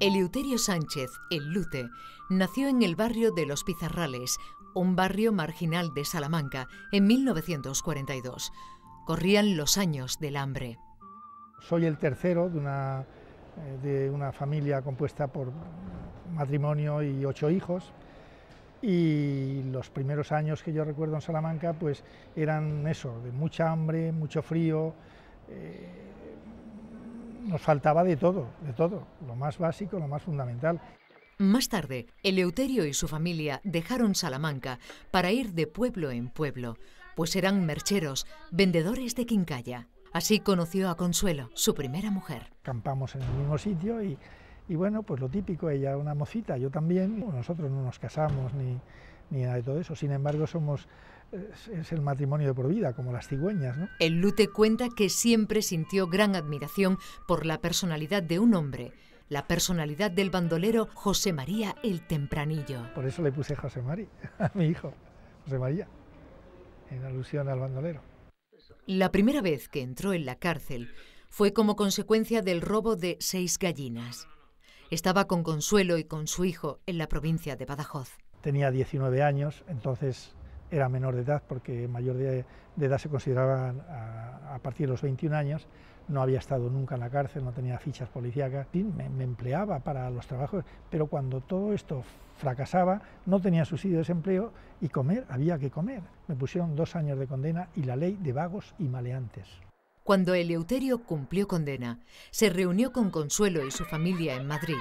Eleuterio Sánchez, el Lute, nació en el barrio de Los Pizarrales, un barrio marginal de Salamanca, en 1942. Corrían los años del hambre. Soy el tercero de una, eh, de una familia compuesta por matrimonio y ocho hijos y los primeros años que yo recuerdo en Salamanca pues eran eso, de mucha hambre, mucho frío, eh, nos faltaba de todo, de todo, lo más básico, lo más fundamental. Más tarde, Eleuterio y su familia dejaron Salamanca para ir de pueblo en pueblo, pues eran mercheros, vendedores de quincalla. Así conoció a Consuelo, su primera mujer. Campamos en el mismo sitio y y bueno, pues lo típico, ella una mocita, yo también, nosotros no nos casamos ni, nada de todo eso, sin embargo somos es el matrimonio de por vida, como las cigüeñas. ¿no? El Lute cuenta que siempre sintió gran admiración por la personalidad de un hombre, la personalidad del bandolero José María el Tempranillo. Por eso le puse José María a mi hijo, José María, en alusión al bandolero. La primera vez que entró en la cárcel fue como consecuencia del robo de seis gallinas. Estaba con Consuelo y con su hijo en la provincia de Badajoz. Tenía 19 años, entonces era menor de edad porque mayor de, edad se consideraba a, partir de los 21 años, no había estado nunca en la cárcel, no tenía fichas policíacas, me, me, empleaba para los trabajos, pero cuando todo esto fracasaba, no tenía subsidio de desempleo y comer, había que comer. Me pusieron dos años de condena y la ley de vagos y maleantes. Cuando Eleuterio cumplió condena, se reunió con Consuelo y su familia en Madrid.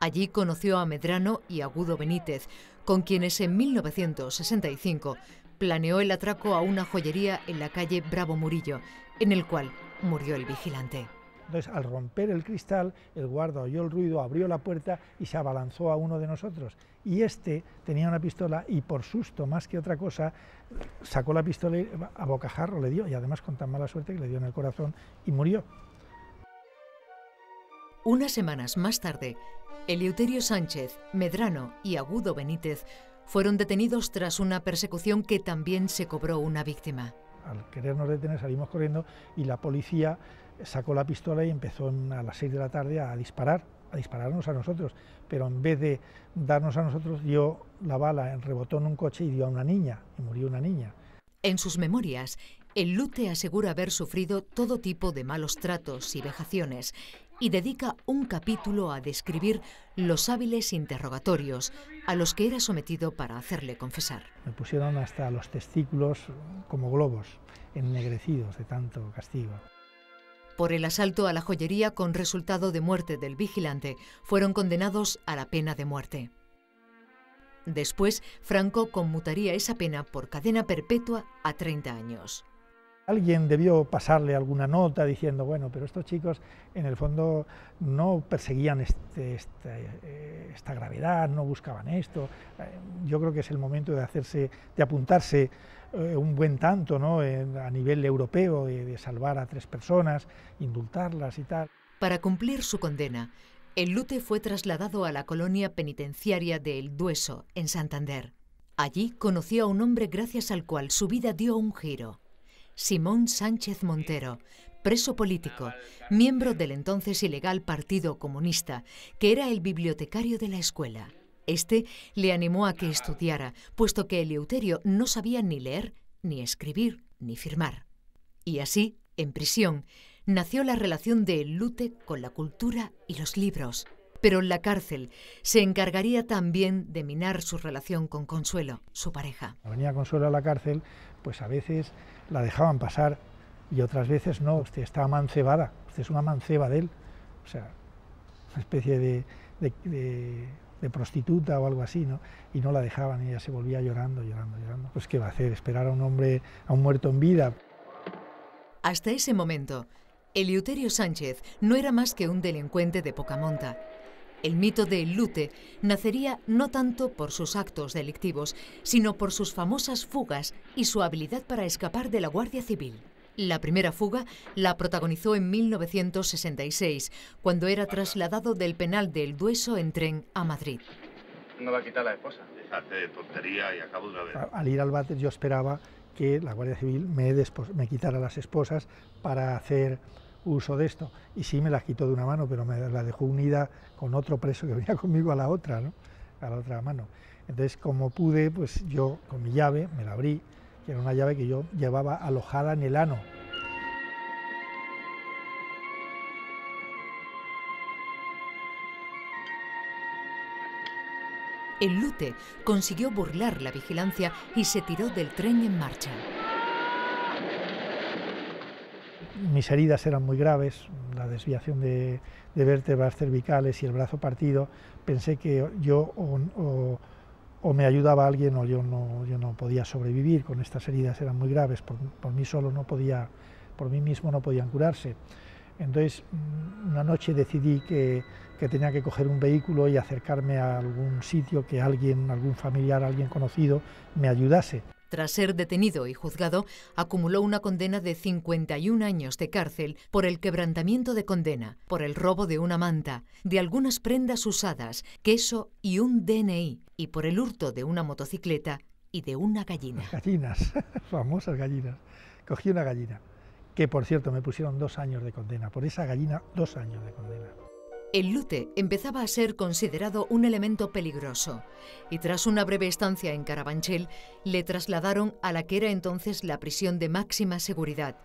Allí conoció a Medrano y Agudo Benítez, con quienes en 1965 planeó el atraco a una joyería en la calle Bravo Murillo, en el cual murió el vigilante. Entonces, al romper el cristal, el guarda oyó el ruido, abrió la puerta y se abalanzó a uno de nosotros. Y este tenía una pistola y por susto, más que otra cosa, sacó la pistola y a bocajarro le dio, y además con tan mala suerte que le dio en el corazón y murió. Unas semanas más tarde, Eleuterio Sánchez, Medrano y Agudo Benítez fueron detenidos tras una persecución que también se cobró una víctima. Al querernos detener salimos corriendo y la policía sacó la pistola y empezó a las 6 de la tarde a disparar, a dispararnos a nosotros, pero en vez de darnos a nosotros dio la bala, rebotó en un coche y dio a una niña, y murió una niña. En sus memorias, el Lute asegura haber sufrido todo tipo de malos tratos y vejaciones y dedica un capítulo a describir los hábiles interrogatorios a los que era sometido para hacerle confesar. Me pusieron hasta los testículos como globos, ennegrecidos de tanto castigo. Por el asalto a la joyería con resultado de muerte del vigilante, fueron condenados a la pena de muerte. Después, Franco conmutaría esa pena por cadena perpetua a 30 años. Alguien debió pasarle alguna nota diciendo, bueno, pero estos chicos en el fondo no perseguían este, este, eh, esta gravedad, no buscaban esto. Eh, yo creo que es el momento de hacerse, de apuntarse eh, un buen tanto a nivel europeo de salvar a tres personas, indultarlas y tal. Para cumplir su condena, el Lute fue trasladado a la colonia penitenciaria de El Dueso, en Santander. Allí conoció a un hombre gracias al cual su vida dio un giro. Simón Sánchez Montero, preso político, miembro del entonces ilegal Partido Comunista, que era el bibliotecario de la escuela. Este le animó a que estudiara, puesto que Eleuterio no sabía ni leer, ni escribir, ni firmar. Y así, en prisión, nació la relación de Lute con la cultura y los libros. Pero en la cárcel se encargaría también de minar su relación con Consuelo, su pareja. venía Consuelo a la cárcel, pues a veces la dejaban pasar y otras veces no. Usted está amancebada, usted es una manceba de él. O sea, una especie de de prostituta o algo así, ¿no? Y no la dejaban, y ella se volvía llorando, llorando, llorando. Pues qué va a hacer, esperar a un hombre, a un muerto en vida. Hasta ese momento, Eleuterio Sánchez no era más que un delincuente de poca monta. El mito de Lute nacería no tanto por sus actos delictivos, sino por sus famosas fugas y su habilidad para escapar de la Guardia Civil. La primera fuga la protagonizó en 1966, cuando era trasladado del penal del Dueso en tren a Madrid. No va a quitar la esposa. Dejate de tontería y acabo de ver. Al ir al váter yo esperaba que la Guardia Civil me, me quitara las esposas para hacer uso de esto. Y sí me las quitó de una mano, pero me la dejó unida con otro preso que venía conmigo a la otra, ¿no? a la otra mano. Entonces, como pude, pues yo con mi llave me la abrí, que era una llave que yo llevaba alojada en el ano. El Lute consiguió burlar la vigilancia y se tiró del tren en marcha. Mis heridas eran muy graves, la desviación de, vértebras cervicales y el brazo partido. Pensé que yo o, o me ayudaba alguien o yo no, podía sobrevivir con estas heridas, eran muy graves, por, mí solo no podía, por mí mismo no podían curarse. Entonces, mm, una noche decidí que, que tenía que coger un vehículo y acercarme a algún sitio que alguien, algún familiar, alguien conocido me ayudase. Tras ser detenido y juzgado, acumuló una condena de 51 años de cárcel por el quebrantamiento de condena, por el robo de una manta, de algunas prendas usadas, queso y un DNI, y por el hurto de una motocicleta y de una gallina. gallinas, famosas gallinas. Cogí una gallina, que por cierto me pusieron dos años de condena. Por esa gallina, dos años de condena. El lute empezaba a ser considerado un elemento peligroso y tras una breve estancia en Carabanchel le trasladaron a la que era entonces la prisión de máxima seguridad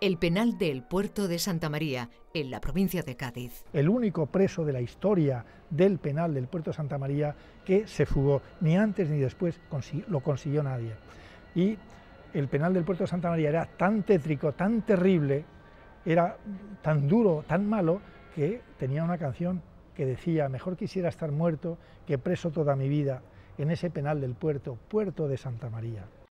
el penal del puerto de Santa María, en la provincia de Cádiz. El único preso de la historia del penal del puerto de Santa María que se fugó, ni antes ni después lo consiguió nadie. Y el penal del puerto de Santa María era tan tétrico, tan terrible, era tan duro, tan malo, que tenía una canción que decía, mejor quisiera estar muerto que preso toda mi vida en ese penal del puerto, puerto de Santa María.